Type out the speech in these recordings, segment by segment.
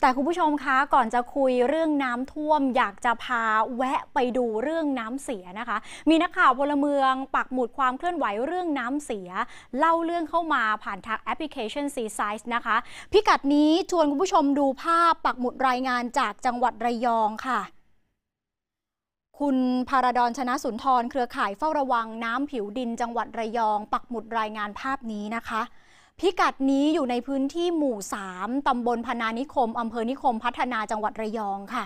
แต่คุณผู้ชมคะก่อนจะคุยเรื่องน้ำท่วม อยากจะพาแวะไปดูเรื่องน้ำเสียนะคะ มีนักข่าวพลเมือง ปักหมุดความเคลื่อนไหวเรื่องน้ำเสีย เล่าเรื่องเข้ามาผ่านทางแอปพลิเคชัน s e a s i ์ e นะคะ พิกัดนี้ชวนคุณผู้ชมดูภาพปักหมุดรายงานจากจังหวัดระยองค่ะ คุณพาราดอนชนะสุนทรเครือข่ายเฝ้าระวังน้ำผิวดินจังหวัดระยอง ปักหมุดรายงานภาพนี้นะคะพิกัดนี้อยู่ในพื้นที่หมู่ 3ตำบลพนานิคมอำเภอนิคม พัฒนาจังหวัดระยองค่ะ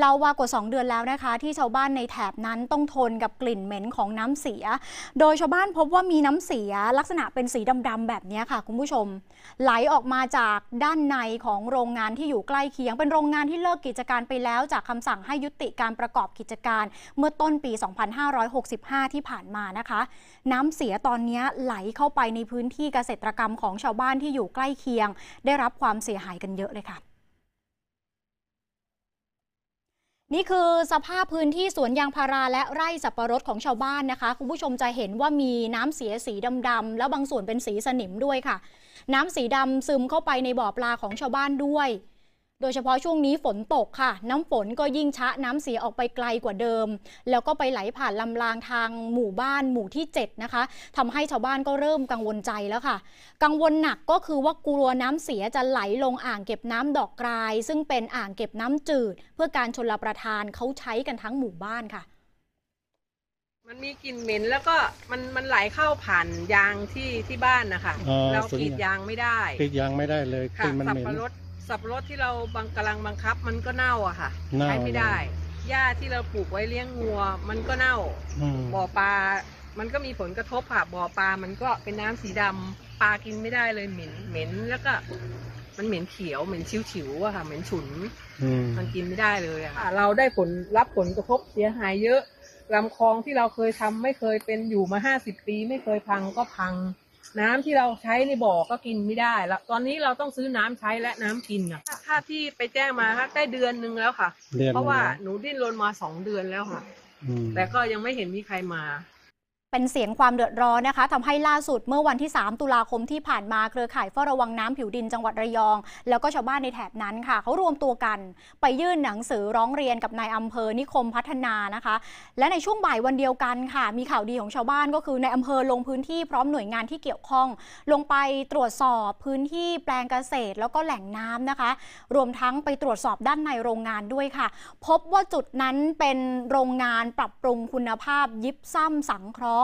เราว่ากว่า 2 เดือนแล้วนะคะ ที่ชาวบ้านในแถบนั้นต้องทนกับกลิ่นเหม็นของน้ำเสีย โดยชาวบ้านพบว่ามีน้ำเสียลักษณะเป็นสีดำๆแบบนี้ค่ะคุณผู้ชม ไหลออกมาจากด้านในของโรงงานที่อยู่ใกล้เคียง เป็นโรงงานที่เลิกกิจการไปแล้วจากคำสั่งให้ยุติการประกอบกิจการเมื่อต้นปี 2565 ที่ผ่านมานะคะ น้ำเสียตอนนี้ไหลเข้าไปในพื้นที่เกษตรกรรมของของชาวบ้านที่อยู่ใกล้เคียง ได้รับความเสียหายกันเยอะเลยค่ะ นี่คือสภาพพื้นที่สวนยางพาราและไร่สับปะรดของชาวบ้านนะคะ คุณผู้ชมจะเห็นว่ามีน้ำเสียสีดำๆแล้วบางส่วนเป็นสีสนิมด้วยค่ะ น้ำสีดำซึมเข้าไปในบ่อปลาของชาวบ้านด้วยโดยเฉพาะช่วงนี้ฝนตกค่ะ น้ำฝนก็ยิ่งชะน้ำเสียออกไปไกลกว่าเดิม แล้วก็ไปไหลผ่านลำรางทางหมู่บ้าน หมู่ที่7นะคะทำให้ชาวบ้านก็เริ่มกังวลใจแล้วค่ะ กังวลหนักก็คือว่ากลัวน้ำเสียจะไหลลงอ่างเก็บน้ำดอกกลาย ซึ่งเป็นอ่างเก็บน้ำจืด เพื่อการชนลประทานเขาใช้กันทั้งหมู่บ้านค่ะ มันมีกลิ่นเหม็นแล้วก็มันมันไหลเข้าผ่านยางที่ที่บ้านนะคะเรากรีดยางไม่ได้กรีดยางไม่ได้เลยกลิ่นมันเหม็นสับปะรดสับปะรดที่เราบางกำลังบังคับมันก็เน่าอะค่ะใช้ไม่ได้ หญ้าที่เราปลูกไว้เลี้ยงงัว มันก็เน่าบ่อปลา มันก็มีผลกระทบค่ะบ่อปลามันก็เป็นน้ำสีดำปลากินไม่ได้เลยเหม็นเหม็นแล้วก็ มันเหม็นเขียวเหม็นชิวๆอะค่ะ เหม็นฉุนมันกินไม่ได้เลยอะ่ะเราได้ผลรับผลกระทบเสียหาย เยอะลำคลองที่เราเคยทำไม่เคยเป็นอยู่มาห้าสิบปีไม่เคยพังก็พังน้ำที่เราใช้ในบ่อก็กินไม่ได้แล้ว ตอนนี้เราต้องซื้อน้ำใช้และน้ำกินอะค่าที่ไปแจ้งมาค่ะได้เดือนนึงแล้วค่ะเเพราะว่าหนูดิ้นรนมาสองเดือนแล้วค่ะแต่ก็ยังไม่เห็นมีใครมาเป็นเสียงความเดือดร้อนนะคะทำให้ล่าสุดเมื่อวันที่ 3 ตุลาคมที่ผ่านมาเครือข่ายเฝ้าระวังน้ำผิวดินจังหวัดระยอง แล้วก็ชาวบ้านในแถบนั้นค่ะเขารวมตัวกันไปยื่นหนังสือร้องเรียนกับนายอำเภอ นิคมพัฒนานะคะ และในช่วงบ่ายวันเดียวกันค่ะ มีข่าวดีของชาวบ้านก็คือนายอำเภอลงพื้นที่พร้อมหน่วยงานที่เกี่ยวข้องลงไปตรวจสอบพื้นที่แปลงเกษตร แล้วก็แหล่งน้ำนะคะ รวมทั้งไปตรวจสอบด้านในโรงงานด้วยค่ะ พบว่าจุดนั้นเป็นโรงงานปรับปรุงคุณภาพยิบซ้ำสังเคราะห์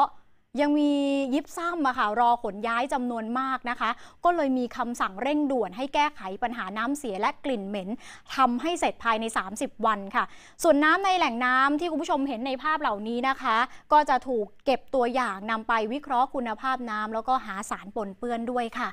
ยังมียิบซ้ำอะค่ะ รอขนย้ายจำนวนมากนะคะ ก็เลยมีคำสั่งเร่งด่วนให้แก้ไขปัญหาน้ำเสียและกลิ่นเหม็นทำให้เสร็จภายใน 30 วันค่ะ ส่วนน้ำในแหล่งน้ำที่คุณผู้ชมเห็นในภาพเหล่านี้นะคะ ก็จะถูกเก็บตัวอย่างนำไปวิเคราะห์คุณภาพน้ำแล้วก็หาสารปนเปื้อนด้วยค่ะ